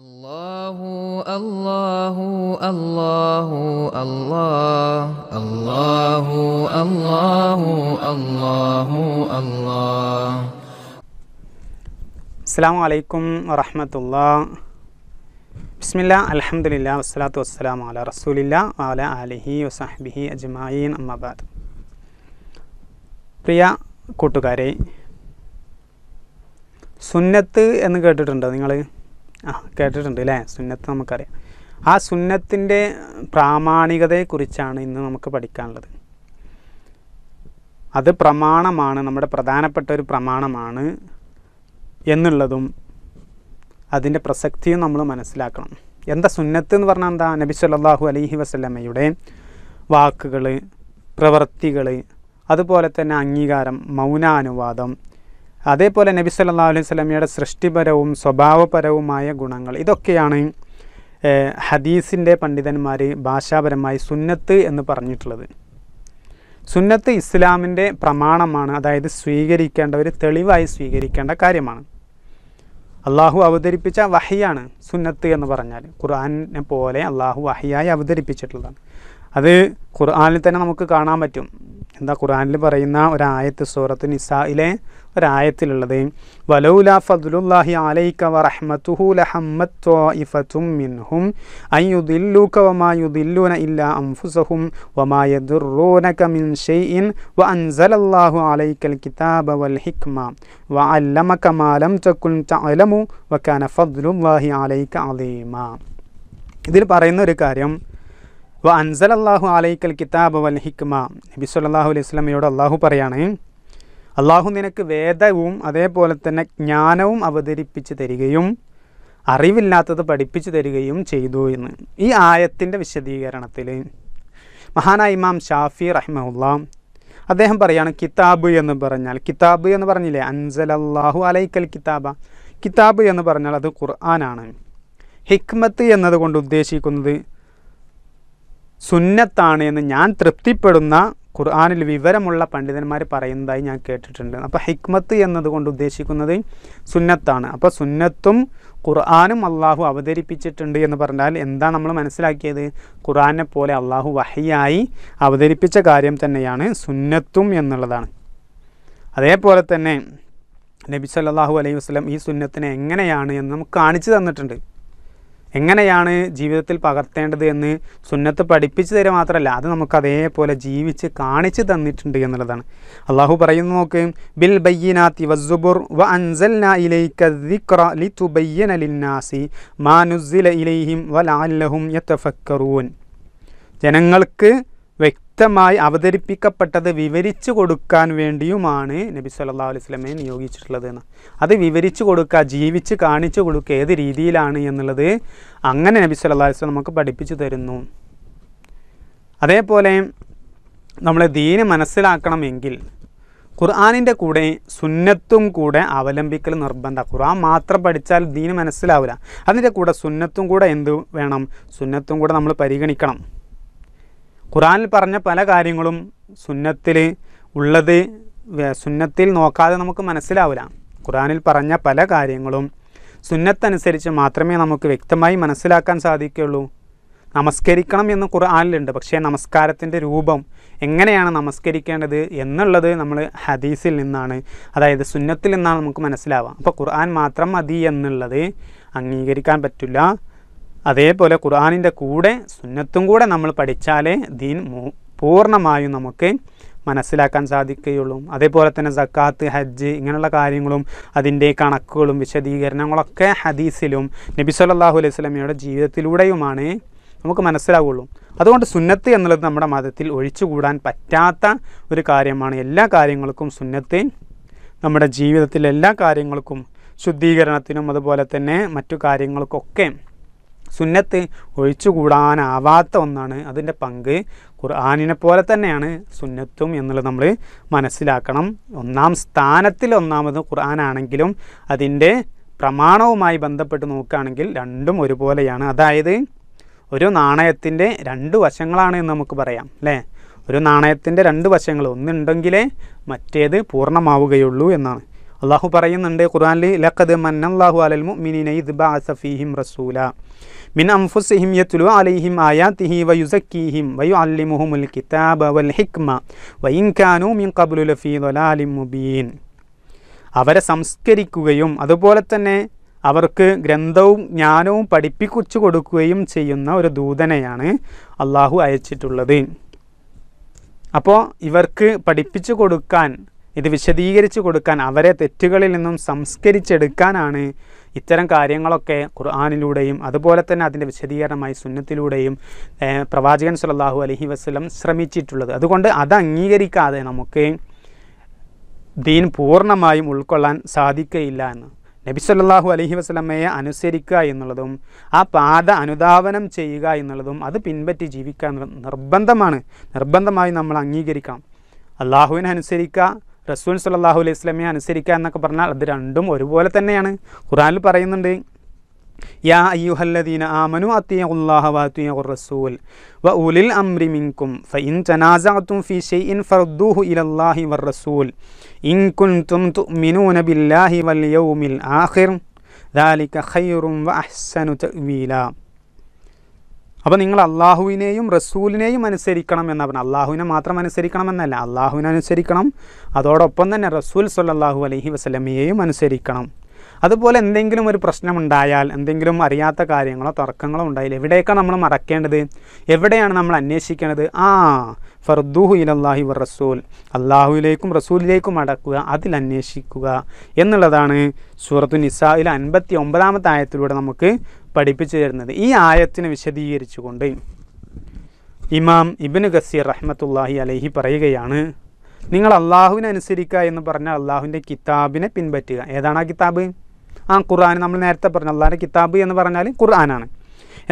الله الله الله الله الله الله الله الله السلام عليكم ورحمة الله ബിസ്മില്ല അലഹമുല്ല വസ്സലാത്തു വസ്സലാം അല റസൂലില്ല അല അലിഹി വസാഹ്ബിഹി അജ്മായീൻ അമ്മബാദ് പ്രിയ കൂട്ടുകാരെ സുന്നത്ത് എന്ന് കേട്ടിട്ടുണ്ടോ നിങ്ങൾ ആ കേട്ടിട്ടുണ്ട് അല്ലേ സുന്നത്ത് നമുക്കറിയാം ആ സുന്നത്തിൻ്റെ പ്രാമാണികതയെക്കുറിച്ചാണ് ഇന്ന് നമുക്ക് പഠിക്കാനുള്ളത് അത് പ്രമാണമാണ് നമ്മുടെ പ്രധാനപ്പെട്ട ഒരു പ്രമാണമാണ് എന്നുള്ളതും അതിൻ്റെ പ്രസക്തിയും നമ്മൾ മനസ്സിലാക്കണം എന്താ സുന്നത്ത് എന്ന് പറഞ്ഞാൽ എന്താ നബി സല്ലാഹു അലൈഹി വസ്ലമയുടെ വാക്കുകൾ പ്രവൃത്തികൾ അതുപോലെ തന്നെ അംഗീകാരം മൗനാനുവാദം അതേപോലെ നബി സല്ലാ അലൈഹി സ്വലമിയുടെ സൃഷ്ടിപരവും സ്വഭാവപരവുമായ ഗുണങ്ങൾ ഇതൊക്കെയാണ് ഹദീസിൻ്റെ പണ്ഡിതന്മാർ ഭാഷാപരമായി സുന്നത്ത് എന്ന് പറഞ്ഞിട്ടുള്ളത് സുന്നത്ത് ഇസ്ലാമിൻ്റെ പ്രമാണമാണ് അതായത് സ്വീകരിക്കേണ്ട ഒരു തെളിവായി സ്വീകരിക്കേണ്ട കാര്യമാണ് അള്ളാഹു അവതരിപ്പിച്ച വഹിയാണ് സുന്നത്ത് എന്ന് പറഞ്ഞാൽ ഖുർആാനെ പോലെ അള്ളാഹു വഹിയായി അവതരിപ്പിച്ചിട്ടുള്ളതാണ് അത് ഖുർആാനിൽ തന്നെ നമുക്ക് കാണാൻ പറ്റും എന്താ ഖുറാനിൽ പറയുന്ന ഒരായത്ത് സൂറത്ത് നിസായിലെ ഒരായത്തിലുള്ളത് വലൗല ഫദ്ലുല്ലാഹി അലൈക വറഹ്മതുഹു ലഹമ്മത് ത്വായിഫത്തും മിൻഹും അയ്യുദില്ലൂക വമാ യുദില്ലൂന ഇല്ലാ അംഫുസഹും വമാ യദുറൂനക മിൻ ഷൈഇൻ വഅൻസലല്ലാഹു അലൈകൽ കിതാബ വൽ ഹിക്മ വഅല്ലമക മാലം തകുൻ തഅലമു വകാന കാന ഫദ്ലുല്ലാഹി അലൈക അദീമ ഇതിൽ പറയുന്ന ഒരു കാര്യം വ അൻസലല്ലാഹു അള്ളാഹു അലൈക്കൽ കിതാബ് വൽ ഹിക്മ നബി സല്ലാഹു അലൈഹി സ്വലമയോട് അള്ളാഹു പറയാണ് അള്ളാഹു നിനക്ക് വേദവും അതേപോലെ തന്നെ ജ്ഞാനവും അവതരിപ്പിച്ച് തരികയും അറിവില്ലാത്തത് പഠിപ്പിച്ചു തരികയും ചെയ്തു എന്ന് ഈ ആയത്തിൻ്റെ വിശദീകരണത്തിൽ മഹാനായ ഇമാം ഷാഫി റഹ്മുള്ള അദ്ദേഹം പറയാണ് കിതാബ് എന്ന് പറഞ്ഞാൽ കിതാബ് എന്ന് പറഞ്ഞില്ലേ അൻസൽ അള്ളാഹു അലൈക്കൽ കിതാബ കിതാബ് എന്ന് പറഞ്ഞാൽ അത് ഖുർആനാണ് ഹിക്മത്ത് എന്നതുകൊണ്ട് ഉദ്ദേശിക്കുന്നത് സുന്നത്താണ് എന്ന് ഞാൻ തൃപ്തിപ്പെടുന്ന ഖുർആാനിൽ വിവരമുള്ള പണ്ഡിതന്മാർ പറയുന്നതായി ഞാൻ കേട്ടിട്ടുണ്ട് അപ്പോൾ ഹിക്മത്ത് എന്നതുകൊണ്ട് ഉദ്ദേശിക്കുന്നത് സുന്നത്താണ് അപ്പോൾ സുന്നത്തും ഖുർആാനും അള്ളാഹു അവതരിപ്പിച്ചിട്ടുണ്ട് എന്ന് പറഞ്ഞാൽ എന്താ നമ്മൾ മനസ്സിലാക്കിയത് ഖുർആാനെ പോലെ അള്ളാഹു വഹിയായി അവതരിപ്പിച്ച കാര്യം തന്നെയാണ് സുന്നത്തും എന്നുള്ളതാണ് അതേപോലെ തന്നെ നബി സല്ലാഹു അലൈഹി വസ്ലം ഈ സുന്നത്തിനെ എങ്ങനെയാണ് എന്ന് നമുക്ക് കാണിച്ചു തന്നിട്ടുണ്ട് എങ്ങനെയാണ് ജീവിതത്തിൽ പകർത്തേണ്ടത് എന്ന് സുന്നത്ത് പഠിപ്പിച്ചു തരിക മാത്രമല്ല അത് നമുക്ക് അതേപോലെ ജീവിച്ച് കാണിച്ചു തന്നിട്ടുണ്ട് എന്നുള്ളതാണ് അള്ളാഹു പറയുന്നു നോക്ക് ബിൽ ബയ്യനാത്തി വ ഇലൈക മാ നുസ്സില ഇലൈഹിം വലഅല്ലഹും യതഫക്കറൂൻ ജനങ്ങൾക്ക് വ്യക്തമായി അവതരിപ്പിക്കപ്പെട്ടത് വിവരിച്ചു കൊടുക്കാൻ വേണ്ടിയുമാണ് നബി സല്ലാ അലുസ്ലമയെ നിയോഗിച്ചിട്ടുള്ളത് എന്ന് അത് വിവരിച്ചു കൊടുക്കുക ജീവിച്ച് കാണിച്ചു കൊടുക്കുക ഏത് രീതിയിലാണ് എന്നുള്ളത് അങ്ങനെ നബി സല്ലാ അലുസ്ലം നമുക്ക് പഠിപ്പിച്ചു തരുന്നു അതേപോലെ നമ്മൾ ദീന് മനസ്സിലാക്കണമെങ്കിൽ ഖുർആാനിൻ്റെ കൂടെ സുന്നത്തും കൂടെ അവലംബിക്കൽ നിർബന്ധ ഖുർആൻ മാത്രം പഠിച്ചാൽ ദീന് മനസ്സിലാവില്ല അതിൻ്റെ കൂടെ സുന്നത്തും കൂടെ എന്ത് വേണം സുന്നത്തും കൂടെ നമ്മൾ പരിഗണിക്കണം ഖുറാനിൽ പറഞ്ഞ പല കാര്യങ്ങളും സുന്നത്തിൽ ഉള്ളത് സുന്നത്തിൽ നോക്കാതെ നമുക്ക് മനസ്സിലാവില്ല ഖുറാനിൽ പറഞ്ഞ പല കാര്യങ്ങളും സുന്നത്തനുസരിച്ച് മാത്രമേ നമുക്ക് വ്യക്തമായി മനസ്സിലാക്കാൻ സാധിക്കുകയുള്ളൂ നമസ്കരിക്കണം എന്ന് ഖുർആാനിലുണ്ട് പക്ഷേ നമസ്കാരത്തിൻ്റെ രൂപം എങ്ങനെയാണ് നമസ്കരിക്കേണ്ടത് എന്നുള്ളത് നമ്മൾ ഹദീസിൽ നിന്നാണ് അതായത് സുന്നത്തിൽ നിന്നാണ് നമുക്ക് മനസ്സിലാവുക അപ്പോൾ ഖുർആൻ മാത്രം മതി എന്നുള്ളത് അംഗീകരിക്കാൻ പറ്റില്ല അതേപോലെ ഖുർആാനിൻ്റെ കൂടെ സുന്നത്തും കൂടെ നമ്മൾ പഠിച്ചാലേ ദീൻ പൂർണ്ണമായും നമുക്ക് മനസ്സിലാക്കാൻ സാധിക്കുകയുള്ളൂ അതേപോലെ തന്നെ സക്കാത്ത് ഹജ്ജ് ഇങ്ങനെയുള്ള കാര്യങ്ങളും അതിൻ്റെ കണക്കുകളും വിശദീകരണങ്ങളൊക്കെ ഹദീസിലും നബി സല്ലാഹു അലൈഹി സ്വലമയുടെ ജീവിതത്തിലൂടെയുമാണ് നമുക്ക് മനസ്സിലാവുള്ളൂ അതുകൊണ്ട് സുന്നത്ത് എന്നുള്ളത് നമ്മുടെ മതത്തിൽ ഒഴിച്ചുകൂടാൻ പറ്റാത്ത ഒരു കാര്യമാണ് എല്ലാ കാര്യങ്ങൾക്കും സുന്നത്ത് നമ്മുടെ ജീവിതത്തിലെ എല്ലാ കാര്യങ്ങൾക്കും ശുദ്ധീകരണത്തിനും അതുപോലെ തന്നെ മറ്റു കാര്യങ്ങൾക്കൊക്കെ സുന്നത്ത് ഒഴിച്ചുകൂടാനാവാത്ത ഒന്നാണ് അതിൻ്റെ പങ്ക് ഖുർആാനിനെ പോലെ തന്നെയാണ് സുന്നത്തും എന്നുള്ളത് നമ്മൾ മനസ്സിലാക്കണം ഒന്നാം സ്ഥാനത്തിൽ ഒന്നാമത് ഖുർആാനാണെങ്കിലും അതിൻ്റെ പ്രമാണവുമായി ബന്ധപ്പെട്ട് നോക്കുകയാണെങ്കിൽ രണ്ടും ഒരുപോലെയാണ് അതായത് ഒരു നാണയത്തിൻ്റെ രണ്ട് വശങ്ങളാണ് എന്ന് നമുക്ക് പറയാം അല്ലേ ഒരു നാണയത്തിൻ്റെ രണ്ട് വശങ്ങൾ ഒന്നുണ്ടെങ്കിലേ മറ്റേത് പൂർണ്ണമാവുകയുള്ളൂ എന്നാണ് അള്ളാഹു പറയുന്നുണ്ട് ഖുർആാനിൽ ലഖദ് മന്നാഹു അലൽ മുഅ്മിനീന ഇദ്ബാ ഫീഹിം റസൂല മിൻ അംഫുസിഹിം യത്ലു അലൈഹിം ആയാത്തിഹി വയുസക്കീഹിം വയു അല്ലിമുഹുമുൽ കിതാബ വൽ ഹിക്മ കാനു മിൻ കബുലു ലഫീ ദലാലിം മുബീൻ അവരെ സംസ്കരിക്കുകയും അതുപോലെ തന്നെ അവർക്ക് ഗ്രന്ഥവും ജ്ഞാനവും പഠിപ്പിച്ചു കൊടുക്കുകയും ചെയ്യുന്ന ഒരു ദൂതനെയാണ് അള്ളാഹു അയച്ചിട്ടുള്ളത് അപ്പോൾ ഇവർക്ക് പഠിപ്പിച്ചു കൊടുക്കാൻ ഇത് വിശദീകരിച്ചു കൊടുക്കാൻ അവരെ തെറ്റുകളിൽ നിന്നും സംസ്കരിച്ചെടുക്കാനാണ് ഇത്തരം കാര്യങ്ങളൊക്കെ ഖുർആാനിലൂടെയും അതുപോലെ തന്നെ അതിൻ്റെ വിശദീകരണമായി സുന്നത്തിലൂടെയും പ്രവാചകൻ സുലല്ലാഹു അലഹി വസ്ലം ശ്രമിച്ചിട്ടുള്ളത് അതുകൊണ്ട് അത് അംഗീകരിക്കാതെ നമുക്ക് ദീൻ പൂർണ്ണമായും ഉൾക്കൊള്ളാൻ സാധിക്കയില്ല എന്ന് നബി സല്ലാഹു അലഹി വസ്ലമ്മയെ അനുസരിക്കുക എന്നുള്ളതും ആ പാത അനുധാവനം ചെയ്യുക എന്നുള്ളതും അത് പിൻപറ്റി ജീവിക്കുക എന്നുള്ളത് നിർബന്ധമാണ് നിർബന്ധമായി നമ്മൾ അംഗീകരിക്കാം അള്ളാഹുവിനെ അനുസരിക്കുക റസൂൽ സല്ലാഹു അലൈഹി സ്വലമയെ അനുസരിക്കുക എന്നൊക്കെ പറഞ്ഞാൽ അത് രണ്ടും ഒരുപോലെ തന്നെയാണ് ഖുറാനിൽ പറയുന്നുണ്ട് യാ അയ്യുഹല്ലദീന ആമനു അത്തിയുല്ലാഹ വാത്തിയ റസൂൽ വ ഉലിൽ അംരി മിൻകും ഫഇൻ തനാസഅതും ഫീ ഷൈഇൻ ഫർദൂഹു ഇലല്ലാഹി വർ റസൂൽ ഇൻ കുൻതും തുഅ്മിനൂന ബില്ലാഹി വൽ യൗമിൽ ആഖിർ ذلك خير وأحسن تأويلا അപ്പോൾ നിങ്ങൾ അള്ളാഹുവിനെയും റസൂലിനെയും അനുസരിക്കണം എന്ന് പറഞ്ഞു അള്ളാഹുവിനെ മാത്രം അനുസരിക്കണമെന്നല്ല അള്ളാഹുവിനെ അനുസരിക്കണം അതോടൊപ്പം തന്നെ റസൂൽ സല്ലാഹു അലഹി വസ്ലമിയെയും അനുസരിക്കണം അതുപോലെ എന്തെങ്കിലും ഒരു പ്രശ്നമുണ്ടായാൽ എന്തെങ്കിലും അറിയാത്ത കാര്യങ്ങളോ തർക്കങ്ങളോ ഉണ്ടായാൽ എവിടെയൊക്കെ നമ്മൾ മറക്കേണ്ടത് എവിടെയാണ് നമ്മൾ അന്വേഷിക്കേണ്ടത് ആ ഫർദൂഹു ഇലല്ലാഹി വർ റസൂൽ അള്ളാഹുവിലേക്കും റസൂലിലേക്കും അടക്കുക അതിൽ അന്വേഷിക്കുക എന്നുള്ളതാണ് സൂറത്തു നിസായിൽ അൻപത്തി ഒമ്പതാമത്തെ ആയത്തിലൂടെ നമുക്ക് പഠിപ്പിച്ചു തരുന്നത് ഈ ആയത്തിന് വിശദീകരിച്ചുകൊണ്ട് ഇമാം ഇബിന് ഗസീർ റഹ്മത്തുല്ലാഹി അലഹി പറയുകയാണ് നിങ്ങൾ അള്ളാഹുവിനെ അനുസരിക്കുക എന്ന് പറഞ്ഞാൽ അള്ളാഹുവിൻ്റെ കിതാബിനെ പിൻപറ്റുക ഏതാണ് ആ കിതാബ് ആ ഖുർആൻ നമ്മൾ നേരത്തെ പറഞ്ഞു അള്ളാഹിൻ്റെ കിതാബ് എന്ന് പറഞ്ഞാൽ ഖുർആനാണ്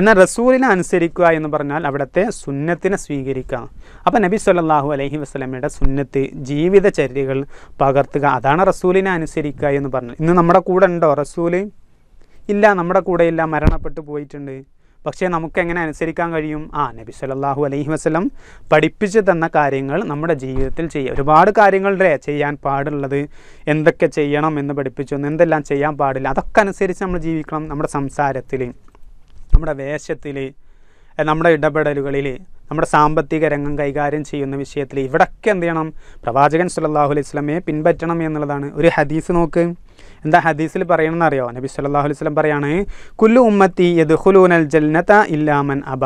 എന്നാൽ റസൂലിനെ അനുസരിക്കുക എന്ന് പറഞ്ഞാൽ അവിടുത്തെ സുന്നത്തിനെ സ്വീകരിക്കുക അപ്പം നബി സല്ലാഹു അലഹി വസ്ലമയുടെ സുന്നത്ത് ജീവിതചര്യകൾ പകർത്തുക അതാണ് റസൂലിനെ അനുസരിക്കുക എന്ന് പറഞ്ഞത് ഇന്ന് നമ്മുടെ കൂടെ ഉണ്ടോ റസൂലേയും ഇല്ല നമ്മുടെ കൂടെ ഇല്ല മരണപ്പെട്ടു പോയിട്ടുണ്ട് പക്ഷേ നമുക്കെങ്ങനെ അനുസരിക്കാൻ കഴിയും ആ നബി സല്ലാഹു അലൈഹി വസ്ലം പഠിപ്പിച്ചു തന്ന കാര്യങ്ങൾ നമ്മുടെ ജീവിതത്തിൽ ചെയ്യുക ഒരുപാട് കാര്യങ്ങളുടെ ചെയ്യാൻ പാടുള്ളത് എന്തൊക്കെ ചെയ്യണം എന്ന് പഠിപ്പിച്ചു എന്തെല്ലാം ചെയ്യാൻ പാടില്ല അതൊക്കെ അനുസരിച്ച് നമ്മൾ ജീവിക്കണം നമ്മുടെ സംസാരത്തിൽ നമ്മുടെ വേഷത്തിൽ നമ്മുടെ ഇടപെടലുകളിൽ നമ്മുടെ സാമ്പത്തിക രംഗം കൈകാര്യം ചെയ്യുന്ന വിഷയത്തിൽ ഇവിടൊക്കെ എന്ത് ചെയ്യണം പ്രവാചകൻ സുല്ലാഹു അലൈഹി സ്വലമയെ പിൻപറ്റണം എന്നുള്ളതാണ് ഒരു ഹദീസ് നോക്ക് എന്താ ഹദീസിൽ പറയണമെന്ന് അറിയോ നബി സുല്ലാഹു അലൈഹി സ്വലം പറയാണ് കുല്ലു ഉമ്മത്തി യദ്ഹുലൂനൽ ജൽനത ഇല്ലാമൻ അബ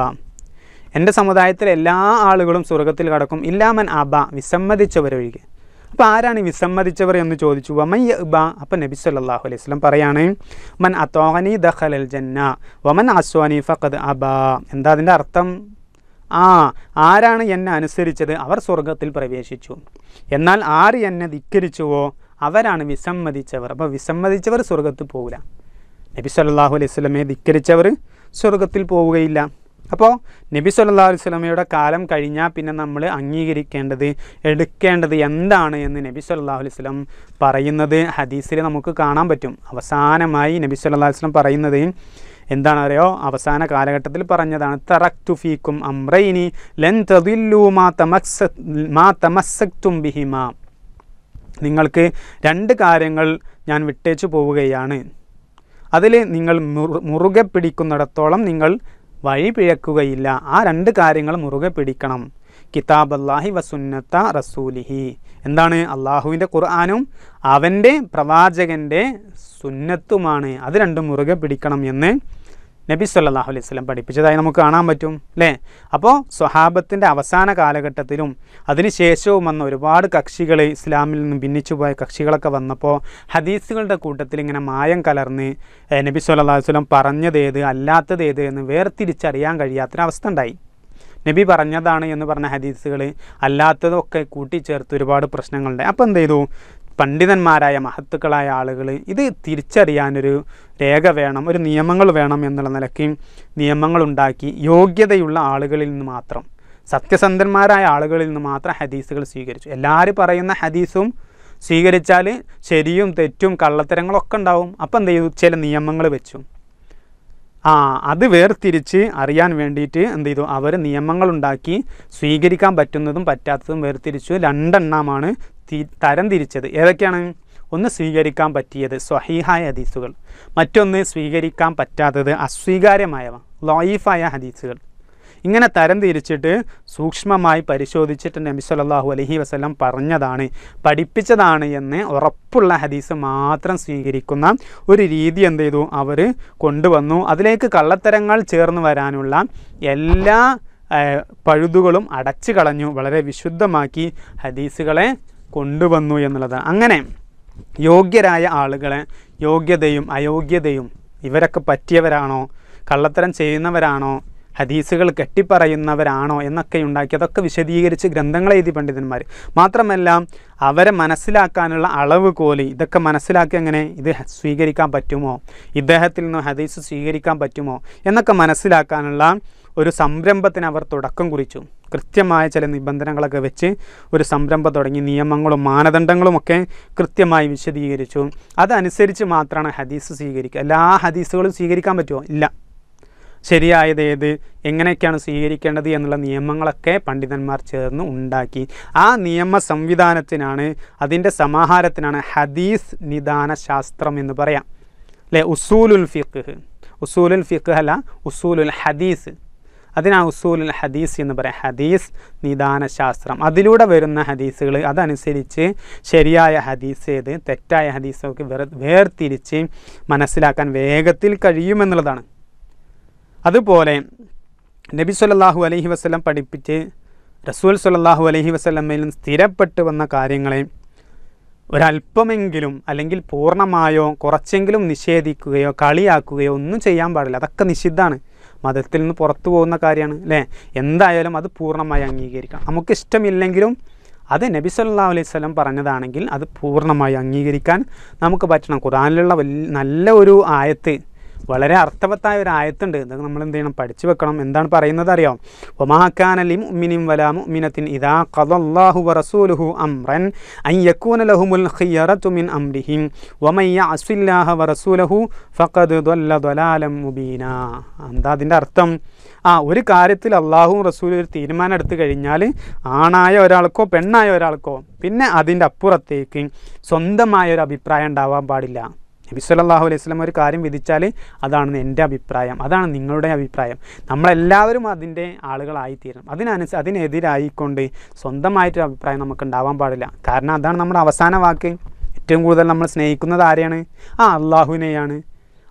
എൻ്റെ സമുദായത്തിലെ എല്ലാ ആളുകളും സ്വർഗത്തിൽ കടക്കും ഇല്ലാമൻ അബ വിസമ്മതിച്ചവരൊഴികെ അപ്പോൾ ആരാണ് വിസമ്മതിച്ചവർ എന്ന് ചോദിച്ചു വമൻ യബ അപ്പം നബി സല്ലാഹു അലൈഹി സ്വലം പറയാണ് മൻ അത്തോഹനി ദഹലൽ ജന്ന വമൻ അസ്വാനി ഫഖദ് അബ എന്താ അതിൻ്റെ അർത്ഥം ആ ആരാണ് എന്നെ അനുസരിച്ചത് അവർ സ്വർഗത്തിൽ പ്രവേശിച്ചു എന്നാൽ ആര് എന്നെ ധിക്കരിച്ചുവോ അവരാണ് വിസമ്മതിച്ചവർ അപ്പോൾ വിസമ്മതിച്ചവർ സ്വർഗത്തിൽ പോകില്ല നബി സല്ലാഹു അലൈഹി സ്വലമെ ധിക്കരിച്ചവർ സ്വർഗത്തിൽ പോവുകയില്ല അപ്പോൾ നബി സല്ലാ അലൈഹി സ്വലമയുടെ കാലം കഴിഞ്ഞാൽ പിന്നെ നമ്മൾ അംഗീകരിക്കേണ്ടത് എടുക്കേണ്ടത് എന്താണ് എന്ന് നബി സല്ലാ അലൈഹി സ്വലം പറയുന്നത് ഹദീസിൽ നമുക്ക് കാണാൻ പറ്റും അവസാനമായി നബി സല്ലാ അലൈഹി സ്വലം പറയുന്നത് എന്താണ് അറിയോ അവസാന കാലഘട്ടത്തിൽ പറഞ്ഞതാണ് തറക്തു ഫീക്കും അമ്രൈനി ലെൻ മാ മാ ബിഹിമ നിങ്ങൾക്ക് രണ്ട് കാര്യങ്ങൾ ഞാൻ വിട്ടേച്ചു പോവുകയാണ് അതിൽ നിങ്ങൾ മുറുകെ പിടിക്കുന്നിടത്തോളം നിങ്ങൾ വഴി പിഴക്കുകയില്ല ആ രണ്ട് കാര്യങ്ങൾ മുറുകെ പിടിക്കണം കിതാബ് അള്ളാഹി വസുന്നത്ത റസൂലിഹി എന്താണ് അള്ളാഹുവിൻ്റെ ഖുർആാനും അവൻ്റെ പ്രവാചകൻ്റെ സുന്നത്തുമാണ് അത് രണ്ടും മുറുകെ പിടിക്കണം എന്ന് നബി സല്ലാഹു അലൈഹി സ്വലം പഠിപ്പിച്ചതായി നമുക്ക് കാണാൻ പറ്റും അല്ലേ അപ്പോൾ സ്വഹാബത്തിൻ്റെ അവസാന കാലഘട്ടത്തിലും അതിനുശേഷവും വന്ന ഒരുപാട് കക്ഷികൾ ഇസ്ലാമിൽ നിന്നും ഭിന്നിച്ചു പോയ കക്ഷികളൊക്കെ വന്നപ്പോൾ ഹദീസുകളുടെ കൂട്ടത്തിൽ ഇങ്ങനെ മായം കലർന്ന് നബി സല്ലാ വസ്ലം പറഞ്ഞതേത് അല്ലാത്തതേത് എന്ന് വേർതിരിച്ചറിയാൻ കഴിയാത്തൊരവസ്ഥ ഉണ്ടായി നബി പറഞ്ഞതാണ് എന്ന് പറഞ്ഞ ഹദീസുകൾ അല്ലാത്തതൊക്കെ കൂട്ടിച്ചേർത്ത് ഒരുപാട് പ്രശ്നങ്ങളുണ്ട് അപ്പോൾ എന്ത് ചെയ്തു പണ്ഡിതന്മാരായ മഹത്തുക്കളായ ആളുകൾ ഇത് തിരിച്ചറിയാനൊരു രേഖ വേണം ഒരു നിയമങ്ങൾ വേണം എന്നുള്ള നിലയ്ക്ക് നിയമങ്ങളുണ്ടാക്കി യോഗ്യതയുള്ള ആളുകളിൽ നിന്ന് മാത്രം സത്യസന്ധന്മാരായ ആളുകളിൽ നിന്ന് മാത്രം ഹദീസുകൾ സ്വീകരിച്ചു എല്ലാവരും പറയുന്ന ഹദീസും സ്വീകരിച്ചാൽ ശരിയും തെറ്റും കള്ളത്തരങ്ങളൊക്കെ ഉണ്ടാവും അപ്പം എന്ത് ചെയ്തു ചില നിയമങ്ങൾ വെച്ചു ആ അത് വേർതിരിച്ച് അറിയാൻ വേണ്ടിയിട്ട് എന്ത് ചെയ്തു അവർ നിയമങ്ങളുണ്ടാക്കി സ്വീകരിക്കാൻ പറ്റുന്നതും പറ്റാത്തതും വേർതിരിച്ചു രണ്ടെണ്ണമാണ് തരം തിരിച്ചത് ഏതൊക്കെയാണ് ഒന്ന് സ്വീകരിക്കാൻ പറ്റിയത് സ്വഹീഹായ ഹദീസുകൾ മറ്റൊന്ന് സ്വീകരിക്കാൻ പറ്റാത്തത് അസ്വീകാര്യമായവ ലോയിഫായ ഹദീസുകൾ ഇങ്ങനെ തരം തിരിച്ചിട്ട് സൂക്ഷ്മമായി പരിശോധിച്ചിട്ട് നബി സല്ലാഹു അലഹി വസ്ലം പറഞ്ഞതാണ് പഠിപ്പിച്ചതാണ് എന്ന് ഉറപ്പുള്ള ഹദീസ് മാത്രം സ്വീകരിക്കുന്ന ഒരു രീതി എന്ത് ചെയ്തു അവർ കൊണ്ടുവന്നു അതിലേക്ക് കള്ളത്തരങ്ങൾ ചേർന്ന് വരാനുള്ള എല്ലാ പഴുതുകളും അടച്ചു കളഞ്ഞു വളരെ വിശുദ്ധമാക്കി ഹദീസുകളെ കൊണ്ടുവന്നു എന്നുള്ളത് അങ്ങനെ യോഗ്യരായ ആളുകളെ യോഗ്യതയും അയോഗ്യതയും ഇവരൊക്കെ പറ്റിയവരാണോ കള്ളത്തരം ചെയ്യുന്നവരാണോ ഹദീസുകൾ കെട്ടിപ്പറയുന്നവരാണോ എന്നൊക്കെ ഉണ്ടാക്കി അതൊക്കെ വിശദീകരിച്ച് ഗ്രന്ഥങ്ങൾ എഴുതി പണ്ഡിതന്മാർ മാത്രമല്ല അവരെ മനസ്സിലാക്കാനുള്ള അളവ് കോലി ഇതൊക്കെ മനസ്സിലാക്കി അങ്ങനെ ഇത് സ്വീകരിക്കാൻ പറ്റുമോ ഇദ്ദേഹത്തിൽ നിന്ന് ഹദീസ് സ്വീകരിക്കാൻ പറ്റുമോ എന്നൊക്കെ മനസ്സിലാക്കാനുള്ള ഒരു സംരംഭത്തിന് അവർ തുടക്കം കുറിച്ചു കൃത്യമായ ചില നിബന്ധനകളൊക്കെ വെച്ച് ഒരു സംരംഭം തുടങ്ങി നിയമങ്ങളും മാനദണ്ഡങ്ങളും ഒക്കെ കൃത്യമായി വിശദീകരിച്ചു അതനുസരിച്ച് മാത്രമാണ് ഹദീസ് സ്വീകരിക്കുക എല്ലാ ഹദീസുകളും സ്വീകരിക്കാൻ പറ്റുമോ ഇല്ല ശരിയായത് ഏത് എങ്ങനെയൊക്കെയാണ് സ്വീകരിക്കേണ്ടത് എന്നുള്ള നിയമങ്ങളൊക്കെ പണ്ഡിതന്മാർ ചേർന്ന് ഉണ്ടാക്കി ആ നിയമ സംവിധാനത്തിനാണ് അതിൻ്റെ സമാഹാരത്തിനാണ് ഹദീസ് നിദാന ശാസ്ത്രം എന്ന് പറയാം അല്ലേ ഉസൂലുൽ ഫിഖ് ഉസൂലുൽ ഫിഖ് അല്ല ഉസൂലുൽ ഹദീസ് അതിനാണ് ഉസൂലുൽ ഹദീസ് എന്ന് പറയാം ഹദീസ് നിദാന ശാസ്ത്രം അതിലൂടെ വരുന്ന ഹദീസുകൾ അതനുസരിച്ച് ശരിയായ ഹദീസ് ഏത് തെറ്റായ ഹദീസൊക്കെ വേർ വേർതിരിച്ച് മനസ്സിലാക്കാൻ വേഗത്തിൽ കഴിയുമെന്നുള്ളതാണ് അതുപോലെ നബി സല്ലാഹു അലഹി വസ്ലം പഠിപ്പിച്ച് റസൂൽ സല്ലാഹു അലഹി വസ്ലമ്മയിലും സ്ഥിരപ്പെട്ടു വന്ന കാര്യങ്ങളെ ഒരല്പമെങ്കിലും അല്ലെങ്കിൽ പൂർണ്ണമായോ കുറച്ചെങ്കിലും നിഷേധിക്കുകയോ കളിയാക്കുകയോ ഒന്നും ചെയ്യാൻ പാടില്ല അതൊക്കെ നിഷിദ്ധമാണ് മതത്തിൽ നിന്ന് പുറത്തു പോകുന്ന കാര്യമാണ് അല്ലേ എന്തായാലും അത് പൂർണ്ണമായി അംഗീകരിക്കണം ഇഷ്ടമില്ലെങ്കിലും അത് നബി സല്ലാ അലൈഹി സ്വലം പറഞ്ഞതാണെങ്കിൽ അത് പൂർണ്ണമായി അംഗീകരിക്കാൻ നമുക്ക് പറ്റണം ഖുറാനിലുള്ള വലിയ നല്ല ഒരു ആയത്ത് വളരെ അർത്ഥവത്തായ ഒരു ആയത്തുണ്ട് ഇത് നമ്മൾ എന്ത് ചെയ്യണം പഠിച്ചു വെക്കണം എന്താണ് പറയുന്നത് അറിയാം ഒമാക്കാനലി ഉമ്മിനിം വലാ ഉമ്മിനത്തിൻ ഇദാ ഖദല്ലാഹു വറസൂലുഹു അംറൻ അൻ ലഹുമുൽ ഹിയറത്തുമിൻ മിൻ അംരിഹിം വമൻ യഅസില്ലാഹ വറസൂലഹു ഫഖദ് ദല്ല മുബീന എന്താ അതിൻ്റെ അർത്ഥം ആ ഒരു കാര്യത്തിൽ അള്ളാഹു റസൂലും ഒരു തീരുമാനം എടുത്തു കഴിഞ്ഞാൽ ആണായ ഒരാൾക്കോ പെണ്ണായ ഒരാൾക്കോ പിന്നെ അതിൻ്റെ അപ്പുറത്തേക്ക് സ്വന്തമായ ഒരു അഭിപ്രായം ഉണ്ടാവാൻ പാടില്ല നബിസ്വല്ലാഹു അലൈഹി സ്വലം ഒരു കാര്യം വിധിച്ചാൽ അതാണ് എൻ്റെ അഭിപ്രായം അതാണ് നിങ്ങളുടെ അഭിപ്രായം നമ്മളെല്ലാവരും അതിൻ്റെ ആളുകളായിത്തീരണം അതിനനുസരിച്ച് അതിനെതിരായിക്കൊണ്ട് സ്വന്തമായിട്ടൊരു അഭിപ്രായം നമുക്ക് ഉണ്ടാവാൻ പാടില്ല കാരണം അതാണ് നമ്മുടെ അവസാന വാക്ക് ഏറ്റവും കൂടുതൽ നമ്മൾ സ്നേഹിക്കുന്നത് ആരെയാണ് ആ അള്ളാഹുവിനെയാണ്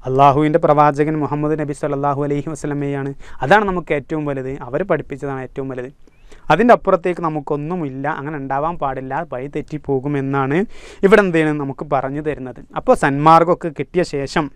അള്ളാഹുവിൻ്റെ പ്രവാചകൻ മുഹമ്മദ് നബി സല്ലാഹു അലൈഹി വസ്ലമയാണ് അതാണ് നമുക്ക് ഏറ്റവും വലുത് അവർ പഠിപ്പിച്ചതാണ് ഏറ്റവും വലുത് അതിൻ്റെ അപ്പുറത്തേക്ക് നമുക്കൊന്നുമില്ല അങ്ങനെ ഉണ്ടാവാൻ പാടില്ല വഴി തെറ്റിപ്പോകുമെന്നാണ് ഇവിടെ എന്തെങ്കിലും നമുക്ക് പറഞ്ഞു തരുന്നത് അപ്പോൾ സന്മാർഗമൊക്കെ കിട്ടിയ ശേഷം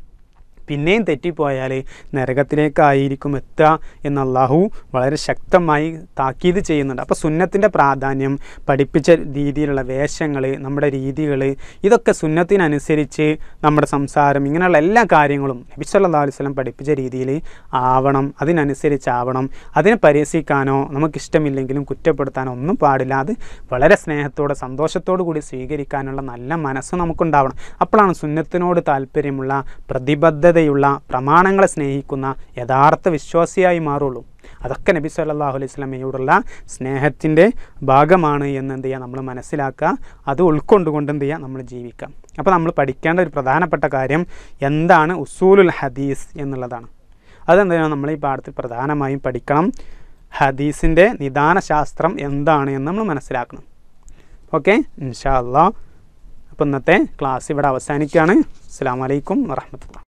പിന്നെയും തെറ്റിപ്പോയാൽ നരകത്തിലേക്കായിരിക്കും എത്തുക എന്ന് അള്ളാഹു വളരെ ശക്തമായി താക്കീത് ചെയ്യുന്നുണ്ട് അപ്പോൾ സുന്നത്തിൻ്റെ പ്രാധാന്യം പഠിപ്പിച്ച രീതിയിലുള്ള വേഷങ്ങൾ നമ്മുടെ രീതികൾ ഇതൊക്കെ സുന്നത്തിനനുസരിച്ച് നമ്മുടെ സംസാരം ഇങ്ങനെയുള്ള എല്ലാ കാര്യങ്ങളും നബി അലൈഹി അലുവലം പഠിപ്പിച്ച രീതിയിൽ ആവണം അതിനനുസരിച്ചാവണം അതിനെ പരിഹസിക്കാനോ നമുക്കിഷ്ടമില്ലെങ്കിലും കുറ്റപ്പെടുത്താനോ ഒന്നും പാടില്ല അത് വളരെ സ്നേഹത്തോടെ സന്തോഷത്തോടു കൂടി സ്വീകരിക്കാനുള്ള നല്ല മനസ്സ് നമുക്കുണ്ടാവണം അപ്പോഴാണ് സുന്നത്തിനോട് താല്പര്യമുള്ള പ്രതിബദ്ധത പൂർണ്ണതയുള്ള പ്രമാണങ്ങളെ സ്നേഹിക്കുന്ന യഥാർത്ഥ വിശ്വാസിയായി മാറുള്ളൂ അതൊക്കെ നബി സല്ലാഹു അലൈഹി സ്വലമയോടുള്ള സ്നേഹത്തിൻ്റെ ഭാഗമാണ് എന്ന് എന്ത് ചെയ്യുക നമ്മൾ മനസ്സിലാക്കുക അത് ഉൾക്കൊണ്ടുകൊണ്ട് എന്ത് ചെയ്യുക നമ്മൾ ജീവിക്കാം അപ്പോൾ നമ്മൾ പഠിക്കേണ്ട ഒരു പ്രധാനപ്പെട്ട കാര്യം എന്താണ് ഉസൂലുൽ ഹദീസ് എന്നുള്ളതാണ് അതെന്താണ് നമ്മൾ ഈ പാഠത്തിൽ പ്രധാനമായും പഠിക്കണം ഹദീസിൻ്റെ ശാസ്ത്രം എന്താണ് എന്ന് നമ്മൾ മനസ്സിലാക്കണം ഓക്കെ ഇൻഷാ അള്ളാഹ് അപ്പോൾ ഇന്നത്തെ ക്ലാസ് ഇവിടെ അവസാനിക്കുകയാണ് അസ്സാം വലൈക്കും വറഹമത്തുള്ള